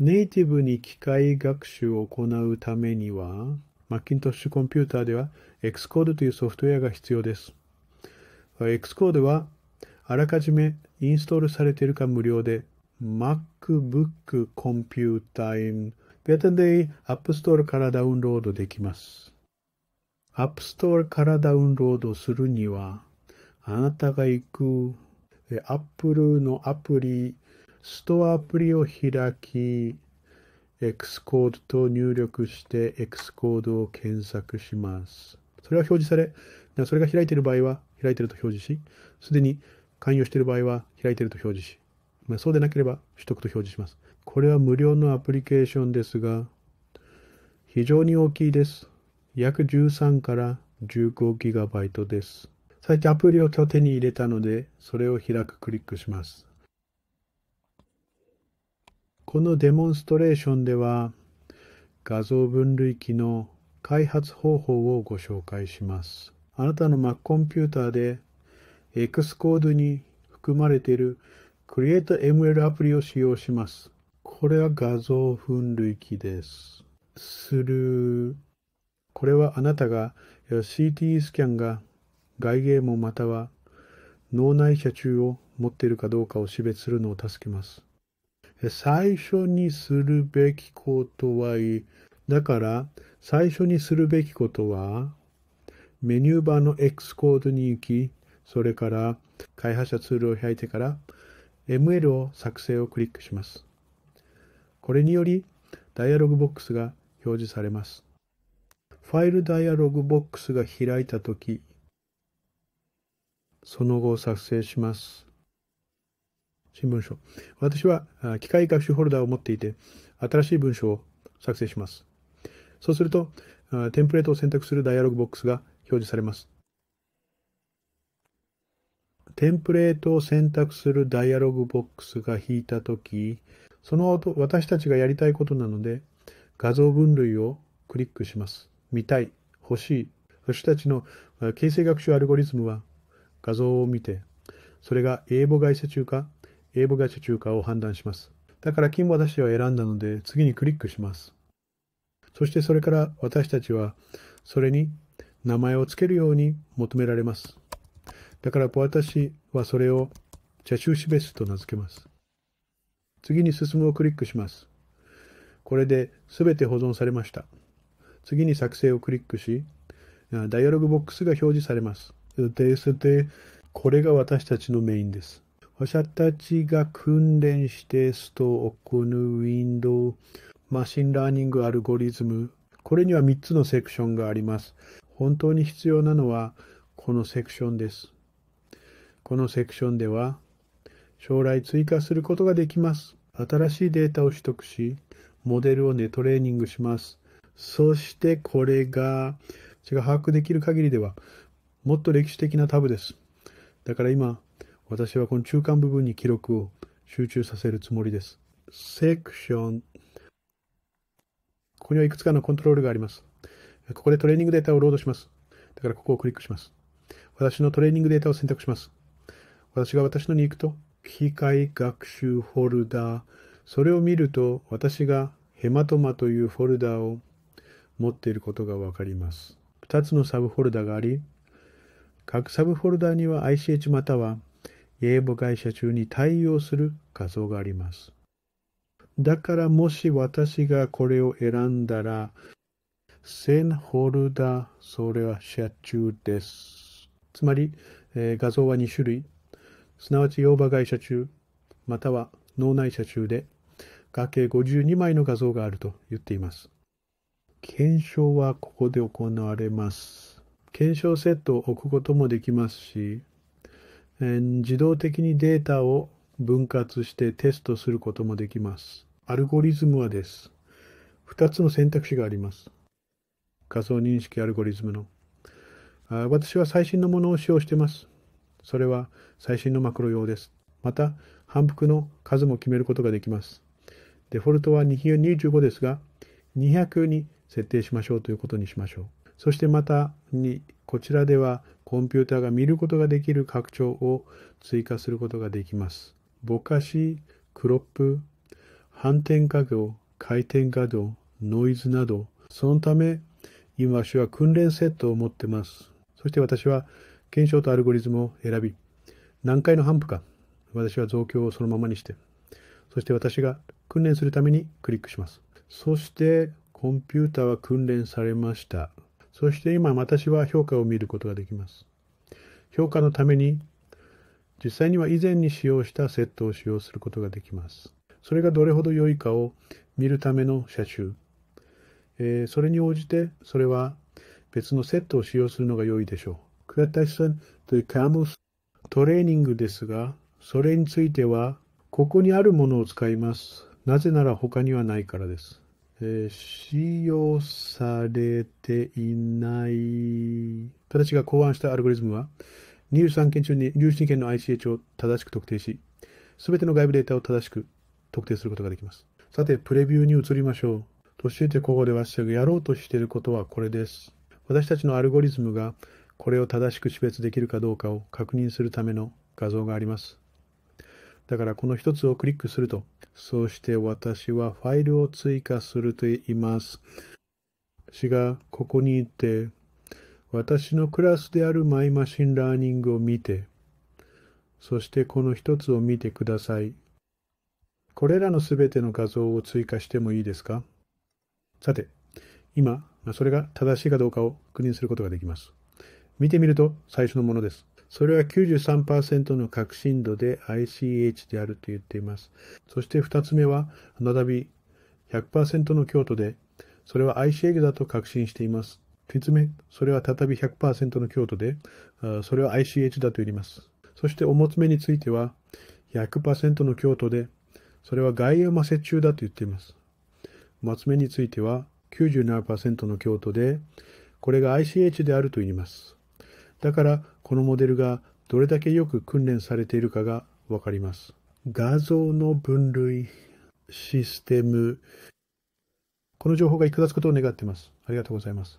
ネイティブに機械学習を行うためには、マッキントッシュコンピューターでは Xcode というソフトウェアが必要です。Xcode はあらかじめインストールされているか無料で MacBook コンピュータイム in 別で App Store からダウンロードできます。App Store からダウンロードするには、あなたが行く Apple のアプリストアアプリを開き、X コードと入力して X コードを検索します。それは表示され、それが開いている場合は開いていると表示し、すでに関与している場合は開いていると表示し、まあ、そうでなければ取得と表示します。これは無料のアプリケーションですが、非常に大きいです。約13から1 5ギガバイトです。最近アプリを手に入れたので、それを開くクリックします。このデモンストレーションでは、画像分類器の開発方法をご紹介します。あなたの Mac コンピューターで x コードに含まれている CreateML アプリを使用します。これは画像分類器です。する。これはあなたが CT スキャンが外芸網または脳内射中を持っているかどうかを識別するのを助けます。最初にするべきことは、いい。だから最初にするべきことは、メニューバーの X コードに行き、それから開発者ツールを開いてから ML を作成をクリックします。これにより、ダイアログボックスが表示されます。ファイルダイアログボックスが開いたとき、その後作成します。新聞書。私は機械学習フォルダを持っていて、新しい文章を作成します。そうすると、テンプレートを選択するダイアログボックスが表示されます。テンプレートを選択するダイアログボックスが引いたとき、その後、私たちがやりたいことなので、画像分類をクリックします。見たい、欲しい。私たちの形成学習アルゴリズムは、画像を見て、それが英語外接中か英語ガチャ中華を判断します。だから金私は選んだので次にクリックします。そしてそれから私たちはそれに名前を付けるように求められます。だから私はそれをチャシューシベスと名付けます。次に進むをクリックします。これで全て保存されました。次に作成をクリックし、ダイアログボックスが表示されます。ですで、これが私たちのメインです。私たちが訓練してストを行うウィンドウ、マシンラーニングアルゴリズム、これには3つのセクションがあります。本当に必要なのはこのセクションです。このセクションでは、将来追加することができます。新しいデータを取得し、モデルをネトレーニングします。そしてこれが、私が把握できる限りでは、もっと歴史的なタブです。だから今、私はこの中間部分に記録を集中させるつもりです。セクション。ここにはいくつかのコントロールがあります。ここでトレーニングデータをロードします。だからここをクリックします。私のトレーニングデータを選択します。私が私のに行くと、機械学習フォルダー。それを見ると、私がヘマトマというフォルダを持っていることがわかります。2つのサブフォルダがあり、各サブフォルダには ICH または英語会社中に対応する画像があります。だからもし私がこれを選んだら、1ホルダー、それは車中です。つまり、えー、画像は2種類。すなわち、用馬会社中、または脳内車中で、合計52枚の画像があると言っています。検証はここで行われます。検証セットを置くこともできますし、自動的にデータを分割してテストすることもできます。アルゴリズムはです。2つの選択肢があります。仮想認識アルゴリズムの。私は最新のものを使用してます。それは最新のマクロ用です。また、反復の数も決めることができます。デフォルトは225ですが、200に設定しましょうということにしましょう。そしてまた、こちらではコンピュータが見ることができる拡張を追加することができます。ぼかし、クロップ、反転画業、回転画業、ノイズなど、そのため、今私は訓練セットを持ってます。そして私は検証とアルゴリズムを選び、何回の反復か、私は増強をそのままにして、そして私が訓練するためにクリックします。そして、コンピュータは訓練されました。そして今私は評価を見ることができます。評価のために、実際には以前に使用したセットを使用することができます。それがどれほど良いかを見るための写集。えー、それに応じて、それは別のセットを使用するのが良いでしょう。クラタシさというカムストレーニングですが、それについては、ここにあるものを使います。なぜなら他にはないからです。え使用されていない。私が考案したアルゴリズムは、試案件中に入試権の ICH を正しく特定し、すべての外部データを正しく特定することができます。さて、プレビューに移りましょう。としてここで私がやろうとしていることはこれです。私たちのアルゴリズムがこれを正しく識別できるかどうかを確認するための画像があります。だからこの一つをクリックすると、そして私はファイルを追加すると言います。私がここに行って、私のクラスであるマイマシンラーニングを見て、そしてこの一つを見てください。これらのすべての画像を追加してもいいですかさて、今、それが正しいかどうかを確認することができます。見てみると最初のものです。それは93%の革新度で ICH であると言っています。そして2つ目は、再び100%の強度で、それは ICH だと確信しています。3つ目、それは再び100%の強度で、それは ICH だと言います。そしておもつ目については、100%の強度で、それは外野摩酔中だと言っています。5つ目については、97%の強度で、これが ICH であると言います。だからこのモデルがどれだけよく訓練されているかがわかります。画像の分類、システム、この情報が役立つことを願っています。ありがとうございます。